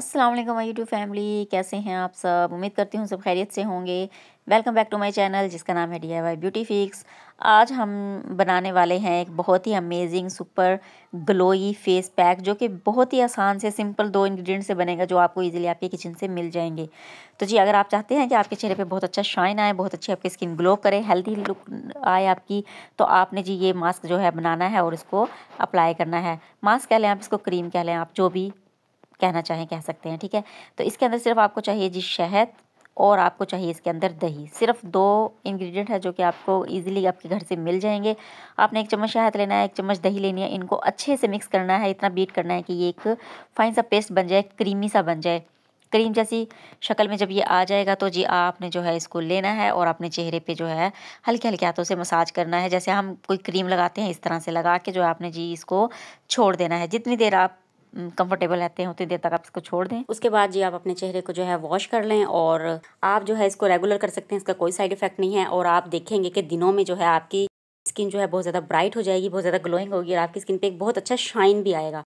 अस्सलाम वालेकुम YouTube family कैसे हैं आप सब उम्मीद करती हूँ सब खैरियत से होंगे welcome back to my channel जिसका नाम है D I Y beauty fix आज हम बनाने वाले हैं एक बहुत ही amazing super glowy face pack जो कि बहुत ही आसान से सिंपल दो इंग्रेडिएंट से बनेगा जो आपको इजीली आपके किचन से मिल जाएंगे तो जी अगर आप चाहते हैं कि आपके चेहरे पे बहुत अच्छा शाइन आए बहुत अच्छी आपकी स्किन ग्लो करे हेल्थी लुक आए आपकी तो आपने जी ये मास्क जो है बनाना है और इसको अप्लाई करना है मास्क कह लें आप इसको क्रीम कह लें आप जो भी कहना चाहें कह सकते हैं ठीक है तो इसके अंदर सिर्फ आपको चाहिए जी शहद और आपको चाहिए इसके अंदर दही सिर्फ दो इंग्रेडिएंट है जो कि आपको इजीली आपके घर से मिल जाएंगे आपने एक चम्मच शहद लेना है एक चम्मच दही लेनी है इनको अच्छे से मिक्स करना है इतना बीट करना है कि ये एक फाइन सा पेस्ट बन जाए क्रीमी सा बन जाए क्रीम जैसी शक्ल में जब ये आ जाएगा तो जी आपने जो है इसको लेना है और अपने चेहरे पे जो है हल्के हल्के हाथों से मसाज करना है जैसे हम कोई क्रीम लगाते हैं इस तरह से लगा के जो है आपने जी इसको छोड़ देना है जितनी देर आप कंफर्टेबल रहते हैं उतनी देर तक आप इसको छोड़ दें उसके बाद जी आप अपने चेहरे को जो है वॉश कर लें और आप जो है इसको रेगुलर कर सकते हैं इसका कोई साइड इफेक्ट नहीं है और आप देखेंगे कि दिनों में जो है आपकी स्किन जो है बहुत ज़्यादा ब्राइट हो जाएगी बहुत ज़्यादा ग्लोइंग होगी और आपकी स्किन पे एक बहुत अच्छा शाइन भी आएगा